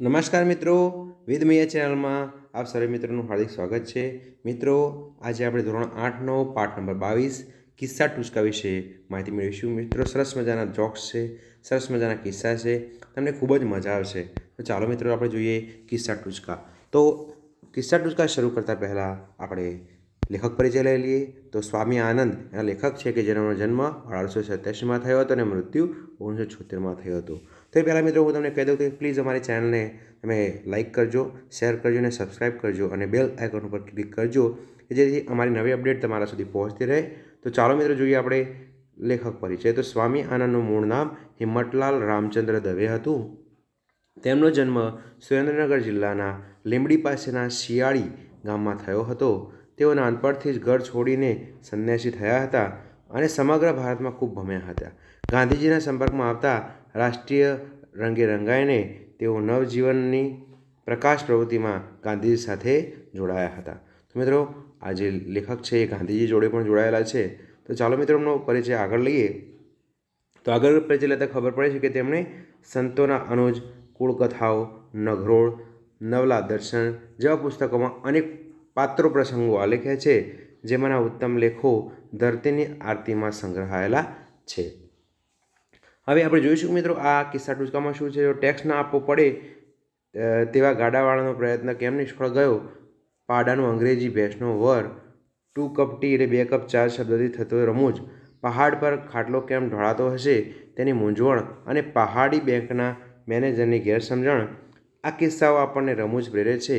નમસ્કાર મિત્રો વેદમૈયા ચેનલમાં આપ સર્વે મિત્રોનું હાર્દિક સ્વાગત છે મિત્રો આજે આપણે ધોરણ આઠનો પાઠ નંબર બાવીસ કિસ્સા ટૂચકા વિશે માહિતી મેળવીશું મિત્રો સરસ મજાના જોક્સ છે સરસ મજાના કિસ્સા છે તમને ખૂબ જ મજા આવશે તો ચાલો મિત્રો આપણે જોઈએ કિસ્સા ટૂચકા તો કિસ્સા ટૂચકા શરૂ કરતાં પહેલાં આપણે લેખક પરિચય લઈ લઈએ તો સ્વામી આનંદ એના લેખક છે કે જેનો જન્મ અઢારસો સત્યાસીમાં થયો હતો અને મૃત્યુ ઓગણીસો છોતેરમાં થયો હતો તો એ પહેલાં મિત્રો હું તમને કહી દઉં કે પ્લીઝ અમારી ચેનલને તમે લાઇક કરજો શેર કરજો અને સબસ્ક્રાઇબ કરજો અને બેલ આઇકોન ઉપર ક્લિક કરજો કે જેથી અમારી નવી અપડેટ તમારા સુધી પહોંચતી રહે તો ચાલો મિત્રો જોઈએ આપણે લેખક પરિચય તો સ્વામી આનંદનું મૂળ નામ હિંમતલાલ રામચંદ્ર દવે હતું તેમનો જન્મ સુરેન્દ્રનગર જિલ્લાના લીંબડી પાસેના શિયાળી ગામમાં થયો હતો તેઓ નાનપણથી જ ઘર છોડીને સંન્યાસી થયા હતા અને સમગ્ર ભારતમાં ખૂબ ભમ્યા હતા ગાંધીજીના સંપર્કમાં આવતા રાષ્ટ્રીય રંગે રંગાઈને તેઓ નવજીવનની પ્રકાશ પ્રવૃત્તિમાં ગાંધીજી સાથે જોડાયા હતા તો મિત્રો આ જે લેખક છે એ ગાંધીજી જોડે પણ જોડાયેલા છે તો ચાલો મિત્રોનો પરિચય આગળ લઈએ તો આગળ પરિચય લેતા ખબર પડે છે કે તેમણે સંતોના અનુજ કુળકથાઓ નઘરોળ નવલા દર્શન જેવા પુસ્તકોમાં અનેક પાત્રો પ્રસંગો આલેખ્યા છે જેમાંના ઉત્તમ લેખો ધરતીની આરતીમાં સંગ્રહાયેલા છે હવે આપણે જોઈશું મિત્રો આ કિસ્સા ટૂંકામાં શું છે જો ટેક્સ ના આપવો પડે તેવા ગાડાવાળાનો પ્રયત્ન કેમ નિષ્ફળ ગયો પાડાનું અંગ્રેજી ભેંસનો વર ટુ કપ ટી એટલે બે કપ ચાર શબ્દથી થતો રમૂજ પહાડ પર ખાટલો કેમ ઢોળાતો હશે તેની મૂંઝવણ અને પહાડી બેંકના મેનેજરની ગેરસમજણ આ કિસ્સાઓ આપણને રમૂજ પ્રેરે છે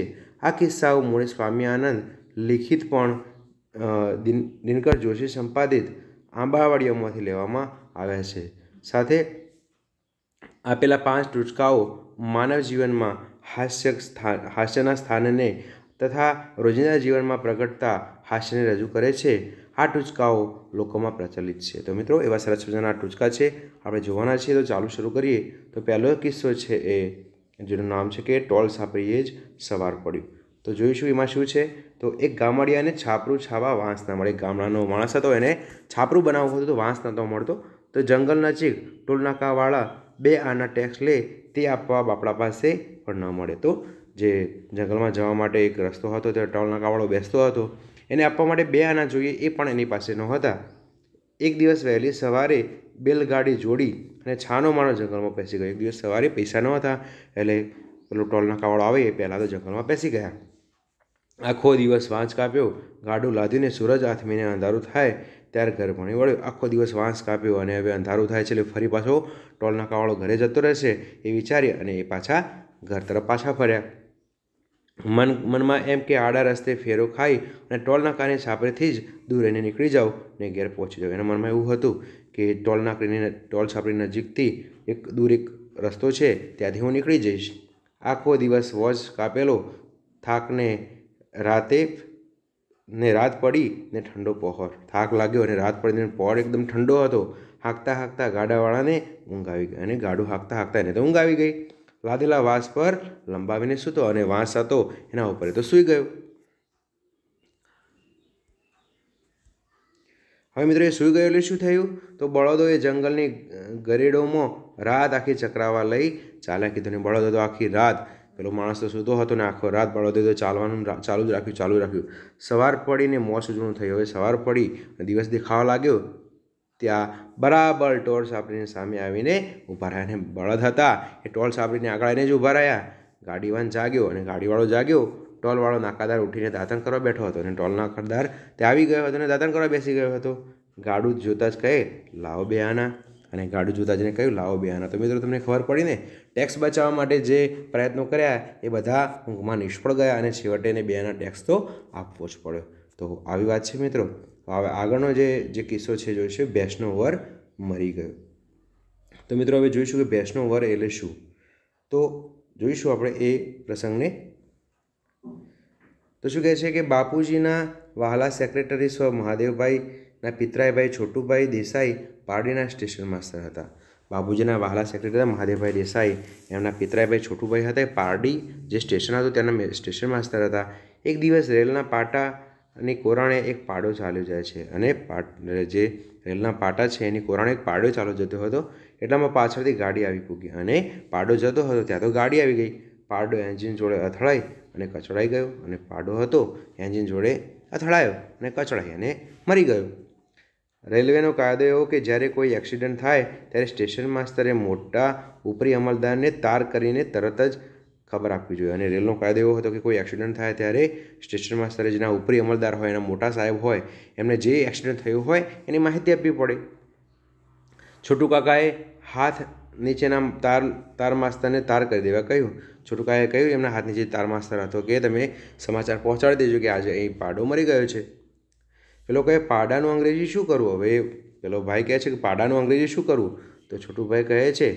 આ કિસ્સાઓ મૂળ સ્વામી આનંદ લિખિત પણ દિન દિનકર જોશી સંપાદિત આંબાવાડીઓમાંથી લેવામાં આવ્યા છે સાથે આપેલા પાંચ ટૂચકાઓ માનવ જીવનમાં હાસ્ય સ્થાન હાસ્યના સ્થાનને તથા રોજિંદા જીવનમાં પ્રગટતા હાસ્યને રજૂ કરે છે આ ટૂચકાઓ લોકોમાં પ્રચલિત છે તો મિત્રો એવા સરસ મજાના ટૂચકા છે આપણે જોવાના છીએ તો ચાલુ શરૂ કરીએ તો પહેલો કિસ્સો છે એ જેનું નામ છે કે ટોલ સાંભળીએ જ સવાર પડ્યું તો જોઈશું એમાં શું છે તો એક ગામડિયાને છાપરું છાવા વાંસ ના મળે ગામડાનો માણસ હતો એને છાપરું બનાવવું હતું તો વાંસ નહોતો મળતો તો જંગલ નજીક ટોલનાકાવાળા બે આના ટેક્સ લે તે આપવા બાપડા પાસે પણ ન મળે તો જે જંગલમાં જવા માટે એક રસ્તો હતો તે ટોલનાકાવાળો બેસતો હતો એને આપવા માટે બે આના જોઈએ એ પણ એની પાસે નહોતા એક દિવસ વહેલી સવારે બેલગાડી જોડી અને છાનો માનો જંગલમાં બેસી ગયો એક દિવસ સવારે પૈસા ન હતા એટલે પેલો ટોલના કાવડ આવે એ પહેલાં તો જંગલમાં બેસી ગયા આખો દિવસ વાંસ કાપ્યો ગાડું લાદીને સૂરજ આથમીને અંધારું થાય ત્યારે ઘર ભણી વળ્યો આખો દિવસ વાંસ કાપ્યો અને હવે અંધારું થાય છે એટલે ફરી પાછો ટોલના કાવળો ઘરે જતો રહેશે એ વિચારી અને એ પાછા ઘર તરફ પાછા ફર્યા મન મનમાં એમ કે આડા રસ્તે ફેરો ખાઈ અને ટોલ કારણે સાપરેથી જ દૂર રહીને નીકળી જાઉં ને ઘેર પહોંચી જાઉં એના મનમાં એવું હતું કે ટોલ નાકડીની ટોલ સાપડી નજીકથી એક દૂર એક રસ્તો છે ત્યાંથી હું નીકળી જઈશ આખો દિવસ વોચ કાપેલો થાકને રાતે ને રાત પડી ને ઠંડો પહોર થાક લાગ્યો અને રાત પડીને પહોર એકદમ ઠંડો હતો હાંકતા હાંકતા ગાડાવાળાને ઊંઘ આવી ગઈ અને ગાડું હાંકતા હાંકતા એને તો ઊંઘ આવી ગઈ લાદેલા વાંસ પર લંબાવીને સૂતો અને વાંસ હતો એના ઉપર તો સૂઈ ગયો હવે મિત્રો એ સૂઈ ગયો એટલે શું થયું તો બળદોએ જંગલની ગરેડોમાં રાત આખી ચક્રાવા લઈ ચાલ્યા કીધું ને બળદો તો આખી રાત પેલો માણસ તો સૂતો હતો ને આખો રાત બળદો તો ચાલવાનું ચાલુ જ રાખ્યું ચાલુ રાખ્યું સવાર પડીને મોસ ઉજવણું થયું હવે સવાર પડી દિવસ દેખાવા લાગ્યો ત્યાં બરાબર ટોળ સાંભળીને સામે આવીને ઊભા રહ્યા અને બળદ હતા એ ટોળ સાંભળીને આગળ એને જ ઊભા રહ્યા ગાડીવાન જાગ્યો અને ગાડીવાળો જાગ્યો ટોલવાળો નાકાદાર ઉઠીને દાતણ કરવા બેઠો હતો અને ટોલ નાકાદાર ત્યાં આવી ગયો હતો અને દાતણ કરવા બેસી ગયો હતો ગાડું જોતા જ કહે લાવો બે આના અને ગાડું જોતા જઈને કહ્યું લાવો બે આના તો મિત્રો તમને ખબર પડી ને ટેક્સ બચાવવા માટે જે પ્રયત્નો કર્યા એ બધા ઊંઘમાં નિષ્ફળ ગયા અને છેવટે એને બે આના ટેક્સ તો આપવો જ પડ્યો તો આવી વાત છે મિત્રો હવે આગળનો જે જે કિસ્સો છે જોઈશે છે વર મરી ગયો તો મિત્રો હવે જોઈશું કે ભેંસનો વર એટલે શું તો જોઈશું આપણે એ પ્રસંગને તો શું કહે છે કે બાપુજીના વહાલા સેક્રેટરી સ્વ મહાદેવભાઈના પિતરાઈભાઈ છોટુભાઈ દેસાઈ પારડીના સ્ટેશન માસ્તર હતા બાપુજીના વહાલા સેક્રેટરી મહાદેવભાઈ દેસાઈ એમના પિતરાઈભાઈ છોટુભાઈ હતા પારડી જે સ્ટેશન હતું ત્યાંના સ્ટેશન માસ્તર હતા એક દિવસ રેલના પાટા અને કોરાણે એક પાડો ચાલ્યો જાય છે અને જે રેલના પાટા છે એની કોરાણે એક પાડો ચાલો જતો હતો એટલામાં પાછળથી ગાડી આવી પૂગી અને પાડો જતો હતો ત્યાં તો ગાડી આવી ગઈ પાડો એન્જિન જોડે અથડાઈ અને કચડાઈ ગયો અને પાડો હતો એન્જિન જોડે અથડાયો અને કચડાઈ અને મરી ગયો રેલવેનો કાયદો એવો કે જ્યારે કોઈ એક્સિડન્ટ થાય ત્યારે સ્ટેશન માસ્તરે મોટા ઉપરી અમલદારને તાર કરીને તરત જ ખબર આપવી જોઈએ અને રેલનો કાયદો એવો હતો કે કોઈ એક્સિડન્ટ થાય ત્યારે સ્ટેશન માસ્તરે જેના ઉપરી અમલદાર હોય એના મોટા સાહેબ હોય એમને જે એક્સિડન્ટ થયું હોય એની માહિતી આપવી પડે છોટું કાકાએ હાથ નીચેના તાર તાર માસ્તરને તાર કરી દેવા કહ્યું છોટુ કાકાએ કહ્યું એમના હાથ નીચે તાર માસ્તર હતો કે તમે સમાચાર પહોંચાડી દેજો કે આજે અહીં પાડો મરી ગયો છે પેલો કહે પાડાનું અંગ્રેજી શું કરવું હવે પેલો ભાઈ કહે છે કે પાડાનું અંગ્રેજી શું કરવું તો છોટુભાઈ કહે છે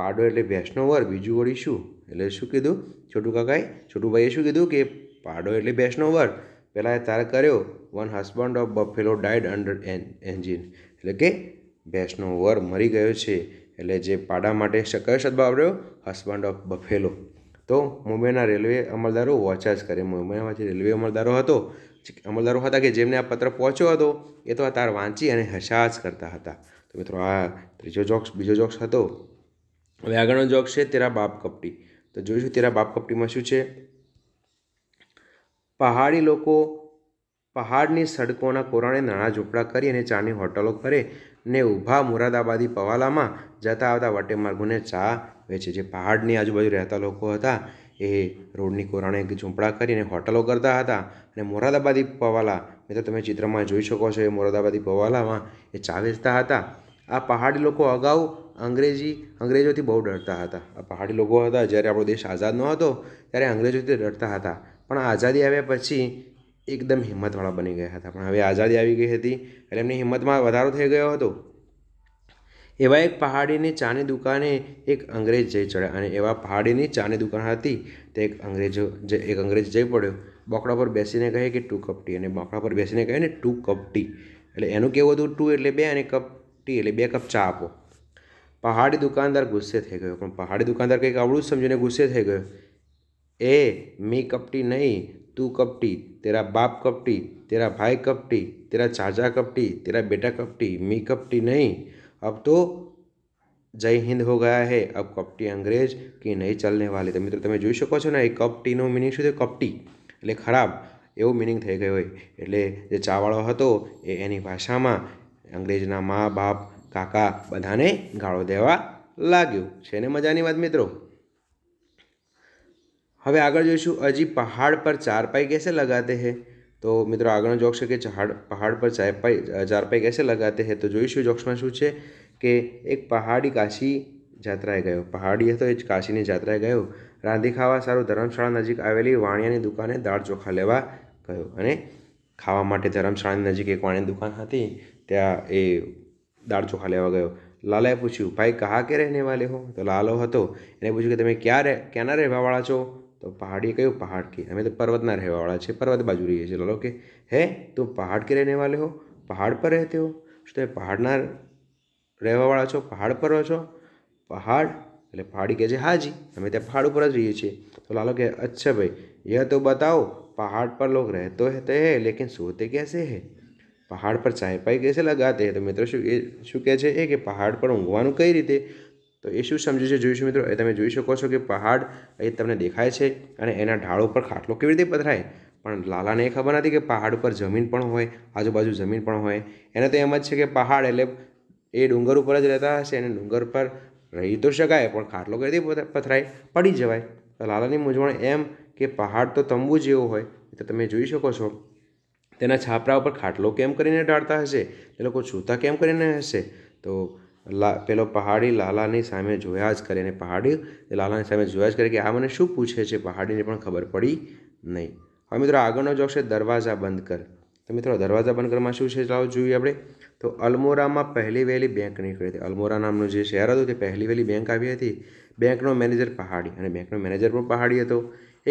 પાડો એટલે ભેંસનો વર બીજું વળી શું એટલે શું કીધું છોટું કાકાએ છોટુભાઈએ શું કીધું કે પાડો એટલે બેસ્ટનો વર પહેલાં તારે કર્યો one husband of buffalo died under engine એટલે કે ભેંસનો વર મરી ગયો છે એટલે જે પાડા માટે કયો શબ્દ વાપર્યો હસબન્ડ ઓફ બફેલો તો મુંબઈના રેલવે અમલદારો વોચાજ કરે મુંબઈમાં જે રેલવે અમલદારો હતો અમલદારો હતા કે જેમને આ પત્ર પહોંચ્યો હતો એ તો આ તાર વાંચી અને હસાજ કરતા હતા તો મિત્રો આ ત્રીજો જોક્સ બીજો જોક્સ હતો હવે આગળનો જોક્સ છે તેરા બાપ કપટી તો જોઈશું તેરા બાપ કપટીમાં શું છે પહાડી લોકો પહાડની સડકોના કોરાણે નાણાં ઝૂંપડા કરી અને ચાની હોટલો કરે ને ઊભા મુરાદાબાદી પવાલામાં જતા આવતા વટેમાર્ગોને ચા વેચે જે પહાડની આજુબાજુ રહેતા લોકો હતા એ રોડની કોરાણે ઝૂંપડા કરી અને હોટલો કરતા હતા અને મોરાદાબાદી પવાલા તો તમે ચિત્રમાં જોઈ શકો છો એ મોરાદાબાદી પવાલામાં એ ચા વેચતા હતા આ પહાડી લોકો અગાઉ અંગ્રેજી અંગ્રેજોથી બહુ ડરતા હતા પહાડી લોકો હતા જ્યારે આપણો દેશ આઝાદ નહોતો ત્યારે અંગ્રેજોથી ડરતા હતા પણ આઝાદી આવ્યા પછી એકદમ હિંમતવાળા બની ગયા હતા પણ હવે આઝાદી આવી ગઈ હતી એટલે એમની હિંમતમાં વધારો થઈ ગયો હતો એવા એક પહાડીની ચાની દુકાને એક અંગ્રેજ જઈ ચડ્યા અને એવા પહાડીની ચાની દુકાન હતી તે એક અંગ્રેજો જે એક અંગ્રેજ જઈ પડ્યો બોકડા પર બેસીને કહે કે ટુ કપટી અને બોકડા પર બેસીને કહે ને ટુ કપટી એટલે એનું કેવું હતું ટુ એટલે બે અને કપટી એટલે બે કપ ચા આપો પહાડી દુકાનદાર ગુસ્સે થઈ ગયો પણ પહાડી દુકાનદાર કઈક આવડું સમજીને ગુસ્સે થઈ ગયો એ મેકઅપટી નહીં તું કપટી તારા બાપ કપટી તારા ભાઈ કપટી તારા चाचा કપટી તારા બેટા કપટી મેકઅપટી નહીં હવે તો જય હિન્દ हो गया है अब कपटी अंग्रेज के नहीं चलने वाले तो मित्रों તમે જોઈ શકો છો ના એક કપટી નો मीनिंग શું થાય કપટી એટલે ખરાબ એવો मीनिंग થઈ ગયો એ એટલે જે ચાવાળો હતો એ એની ભાષામાં અંગ્રેજના મહાબાપ કાકા બધાને ગાળો દેવા લાગ્યું છે ને મજાની વાત મિત્રો હવે આગળ જોઈશું હજી પહાડ પર ચારપાઈ કેસે લગાતે હે તો મિત્રો આગળનો જોક્સ છે કે ચહાડ પહાડ પર ચારપાઈ ચારપાઈ કેસે લગાતે હે તો જોઈશું જોક્સમાં શું છે કે એક પહાડી કાશી જાત્રાએ ગયો પહાડી હતો એ જ કાશીની જાત્રાએ ગયો રાંધી ખાવા સારું ધર્મશાળા નજીક આવેલી વાણિયાની દુકાને દાળ ચોખા લેવા ગયો અને ખાવા માટે ધર્મશાળાની નજીક એક વાણી દુકાન હતી ત્યાં એ દાળ ચોખા લેવા ગયો લાલાએ પૂછ્યું ભાઈ કહા કે રહેને વાલે હો તો લાલો હતો એને પૂછ્યું કે તમે ક્યાં રહે ક્યાંના રહેવાવાળા છો તો પહાડીએ કહ્યું પહાડ કે અમે તો પર્વતના રહેવાવાળા છે પર્વત બાજુ રહીએ છીએ લાલો કે હે તું પહાડ કે રહેને વાલે હો પહાડ પર રહેતે હો શું તમે પહાડના રહેવાવાળા છો પહાડ પર રહો છો પહાડ એટલે પહાડી કહે છે હાજી અમે ત્યાં પહાડ ઉપર જ રહીએ છીએ તો લાલો કે અચ્છા ભાઈ યહ તો બતાવો પહાડ પર લોક રહેતો હે લેકિન સોતે કેસે હે પહાડ પર ચાયપાઈ કેસે લગાતે તો મિત્રો શું એ શું કહે છે એ કે પહાડ પર ઊંઘવાનું કઈ રીતે તો એ શું સમજે છે જોઈશું મિત્રો એ તમે જોઈ શકો છો કે પહાડ એ તમને દેખાય છે અને એના ઢાળ ઉપર ખાટલો કેવી રીતે પથરાય પણ લાલાને એ ખબર નથી કે પહાડ ઉપર જમીન પણ હોય આજુબાજુ જમીન પણ હોય એને તો એમ જ છે કે પહાડ એટલે એ ડુંગર ઉપર જ રહેતા હશે અને ડુંગર પર રહી તો શકાય પણ ખાટલો કઈ રીતે પથરાય પડી જવાય તો લાલાની મૂંઝવણ એમ કે પહાડ તો તંબુ જેવો હોય તો તમે જોઈ શકો છો તેના છાપરા ઉપર ખાટલો કેમ કરીને ઢાળતા હશે એ લોકો છૂતા કેમ કરીને હશે તો લા પેલો પહાડી લાલાની સામે જોયા જ કરે અને પહાડી લાલાની સામે જોયા જ કરે કે આ મને શું પૂછે છે પહાડીને પણ ખબર પડી નહીં હવે મિત્રો આગળનો જોક છે દરવાજા બંધ કર તો મિત્રો દરવાજા બંધ કરમાં શું છે ચાલો જોઈએ આપણે તો અલમોરામાં પહેલી વહેલી બેંક નીકળી હતી અલમોરા નામનું જે શહેર હતું તે પહેલી વહેલી બેંક આવી હતી બેંકનો મેનેજર પહાડી અને બેંકનો મેનેજર પણ પહાડી હતો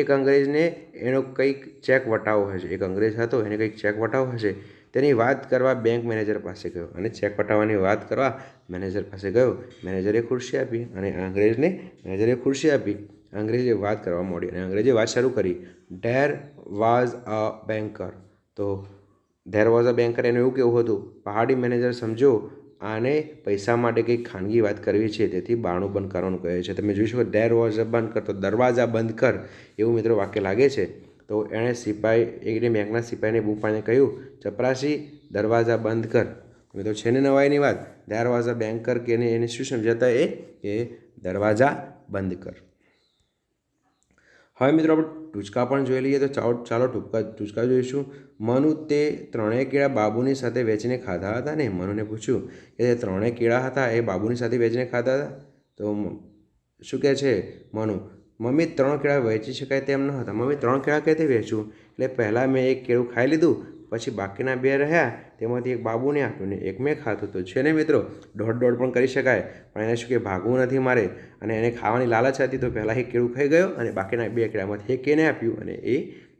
એક અંગ્રેજને એનો કંઈક ચેક વટાવો હશે એક અંગ્રેજ હતો એને કંઈક ચેક વટાવો હશે તેની વાત કરવા બેંક મેનેજર પાસે ગયો અને ચેક વટાવવાની વાત કરવા મેનેજર પાસે ગયો મેનેજરે ખુરશી આપી અને અંગ્રેજને મેનેજરે ખુરશી આપી અંગ્રેજે વાત કરવા માંડી અને અંગ્રેજે વાત શરૂ કરી ડેર વોઝ અ બેન્કર તો ધેર વોઝ અ બેન્કર એનું એવું કેવું હતું પહાડી મેનેજર સમજો આને પૈસા માટે કંઈક ખાનગી વાત કરવી છે તેથી બાણું બંધ કરવાનું કહે છે તમે જોઈ શકો ડેર વોઝ બંધ કર તો દરવાજા બંધ કર એવું મિત્રો વાક્ય લાગે છે તો એણે સિપાઈ એકને બેંકના સિપાહીને બૂમ પાડીને કહ્યું ચપરાશી દરવાજા બંધ કર તો છે ને નવાઈની વાત ડેર વોઝ અ બેન્કર કે એને શું સમજાતા એ કે દરવાજા બંધ કર હવે મિત્રો આપણે ટૂચકા પણ જોઈ લઈએ તો ચાલો ચાલો ટૂંકા ટૂચકા જોઈશું મનુ તે ત્રણેય કેળા બાબુની સાથે વેચીને ખાધા હતા ને મનુને પૂછ્યું કે તે ત્રણેય કેળા હતા એ બાબુની સાથે વેચીને ખાધા હતા તો શું કહે છે મનુ મમ્મી ત્રણ કેળા વેચી શકાય તેમ ન હતા મમ્મી ત્રણ કેળા કઈ રીતે વેચું એટલે પહેલાં મેં એક કેળું ખાઈ લીધું પછી બાકીના બે રહ્યા તેમાંથી એક બાબુને આપ્યું ને એક મેં ખાતું હતું છે ને મિત્રો દોઢ દોઢ પણ કરી શકાય પણ એને શું કે ભાગવું નથી મારે અને એને ખાવાની લાલચ હતી તો પહેલાં એ કેળું ખાઈ ગયો અને બાકીના બે કેળામાંથી એક એને આપ્યું અને એ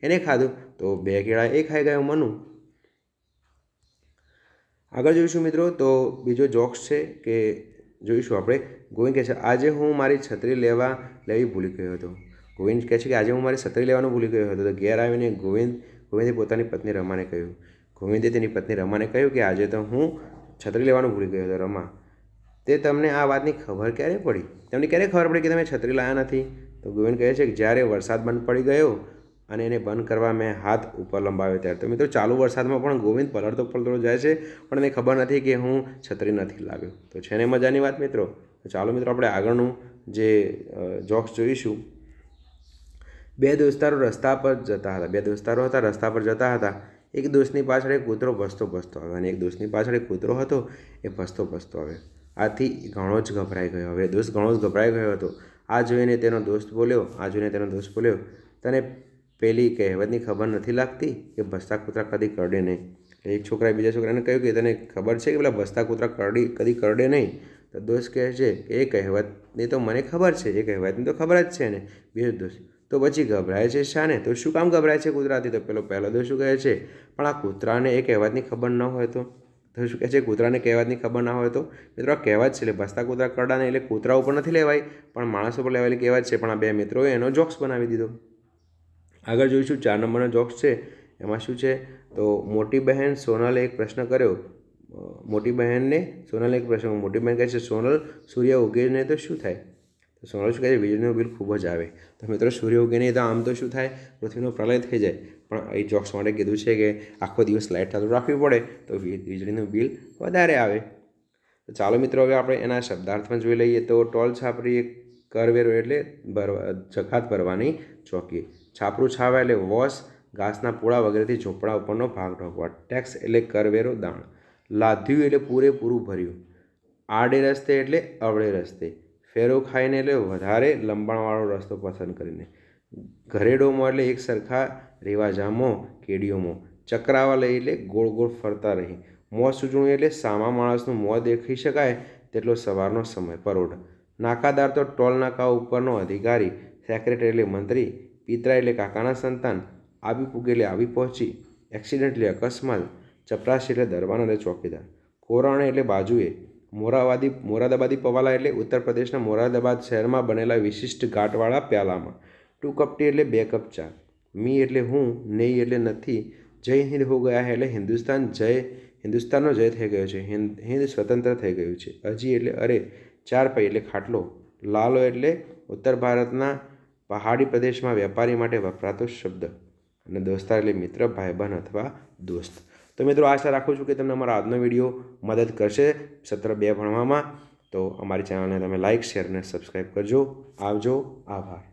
એને ખાધું તો બે કેળા એ ખાઈ ગયો મનુ આગળ જોઈશું મિત્રો તો બીજો જોક્સ છે કે જોઈશું આપણે ગોવિંદ કહે છે આજે હું મારી છત્રી લેવા લેવી ભૂલી ગયો હતો ગોવિંદ કહે છે કે આજે હું મારી છત્રી લેવાનું ભૂલી ગયો હતો તો ઘેર આવીને ગોવિંદ ગોવિંદે પોતાની પત્ની રમાને કહ્યું ગોવિંદે તેની પત્ની રમાને કહ્યું કે આજે તો હું છત્રી લેવાનું ભૂલી ગયો હતો રમા તે તમને આ વાતની ખબર ક્યારે પડી તમને ક્યારે ખબર પડી કે તમે છત્રી લાવ્યા નથી તો ગોવિંદ કહે છે કે જ્યારે વરસાદ બંધ પડી ગયો અને એને બંધ કરવા મેં હાથ ઉપર લંબાવ્યો ત્યારે તો મિત્રો ચાલુ વરસાદમાં પણ ગોવિંદ પલળતો પલળતો જાય છે પણ એને ખબર નથી કે હું છત્રી નથી લાવ્યો તો છે ને મજાની વાત મિત્રો તો ચાલો મિત્રો આપણે આગળનું જે જોક્સ જોઈશું બે દોસ્તારો રસ્તા પર જતા હતા બે દોસ્તારો હતા રસ્તા પર જતા હતા એક દોસ્તની પાછળ એક કૂતરો ભસતો ભસતો આવ્યો અને એક દોસ્તની પાછળ એક કૂતરો હતો એ ભસતો ભસતો આવ્યો આથી ઘણો જ ગભરાઈ ગયો હવે દોસ્ત ઘણો જ ગભરાઈ ગયો હતો આ જોઈને તેનો દોસ્ત બોલ્યો આ જોઈને તેનો દોસ્ત બોલ્યો તને પેલી કહેવતની ખબર નથી લાગતી કે ભસતા કૂતરા કદી કરડે નહીં એક છોકરાએ બીજા છોકરાને કહ્યું કે તને ખબર છે કે પેલા ભસતા કૂતરા કરડી કદી કરડે નહીં તો દોસ્ત કહે છે કે એ કહેવતની તો મને ખબર છે એ કહેવતની તો ખબર જ છે ને બીજો દોસ્ત તો પછી ગભરાય છે શાને તો શું કામ ગભરાય છે કૂતરાથી તો પેલો પહેલો તો શું કહે છે પણ આ કૂતરાને એ કહેવાતની ખબર ન હોય તો તો શું કહે છે કૂતરાને કહેવાતની ખબર ના હોય તો મિત્રો આ કહેવત છે એટલે ભસતા કૂતરા કરડાને એટલે કૂતરા ઉપર નથી લેવાય પણ માણસ ઉપર લેવાયેલી કહેવાત છે પણ આ બે મિત્રોએ એનો જોક્સ બનાવી દીધો આગળ જોઈશું ચાર નંબરનો જોક્સ છે એમાં શું છે તો મોટી બહેન સોનલે એક પ્રશ્ન કર્યો મોટી બહેનને સોનલે એક પ્રશ્ન મોટી બહેન કહે છે સોનલ સૂર્ય ઉગે ને તો શું થાય તો સવાલ શું કહે છે વીજળીનું બિલ ખૂબ જ આવે તો મિત્રો સૂર્ય ઉગે નહીં તો આમ તો શું થાય પૃથ્વીનો પ્રલય થઈ જાય પણ એ જોક્સ માટે કીધું છે કે આખો દિવસ લાઇટ ચાલુ રાખવી પડે તો વીજળીનું બિલ વધારે આવે તો ચાલો મિત્રો હવે આપણે એના શબ્દાર્થમાં જોઈ લઈએ તો ટોલ છાપરી કરવેરો એટલે ભરવા જકાત ભરવાની ચોકી છાપરું છાવા એટલે વોશ ઘાસના પૂળા વગેરેથી ઝોપડા ઉપરનો ભાગ ઢોકવા ટેક્સ એટલે કરવેરો દાણ લાદ્યું એટલે પૂરેપૂરું ભર્યું આડે રસ્તે એટલે અવળે રસ્તે ફેરો ખાઈને એટલે વધારે લંબાણવાળો રસ્તો પસંદ કરીને ઘરેડોમાં એટલે એક સરખા રેવાજામો કેડીઓમાં લઈ એટલે ગોળ ગોળ ફરતા રહી મોં સૂચવું એટલે સામા માણસનું મોં દેખી શકાય તેટલો સવારનો સમય પરોઢ નાકાદાર તો ટોલ નાકા ઉપરનો અધિકારી સેક્રેટરી એટલે મંત્રી પિતરા એટલે કાકાના સંતાન આવી પૂગે આવી પહોંચી એક્સિડન્ટ અકસ્માત ચપરાશી એટલે દરબાન અને ચોકીદાર કોરાણે એટલે બાજુએ મોરાવાદી મોરાદાબાદી પવાલા એટલે ઉત્તર પ્રદેશના મોરાદાબાદ શહેરમાં બનેલા વિશિષ્ટ ઘાટવાળા પ્યાલામાં ટુ કપ ટી એટલે બે કપ ચા મી એટલે હું નહીં એટલે નથી જય હિન્દ હો ગયા એટલે હિન્દુસ્તાન જય હિન્દુસ્તાનનો જય થઈ ગયો છે હિન્દ હિન્દ સ્વતંત્ર થઈ ગયું છે હજી એટલે અરે ચાર પૈ એટલે ખાટલો લાલો એટલે ઉત્તર ભારતના પહાડી પ્રદેશમાં વેપારી માટે વપરાતો શબ્દ અને દોસ્તાર એટલે મિત્ર ભાઈબંધ અથવા દોસ્ત તો મિત્રો આશા રાખું છું કે તમને અમારા આજનો વિડીયો મદદ કરશે સત્ર બે ભણવામાં તો અમારી ચેનલને તમે લાઇક શેર અને સબસ્ક્રાઈબ કરજો આવજો આભાર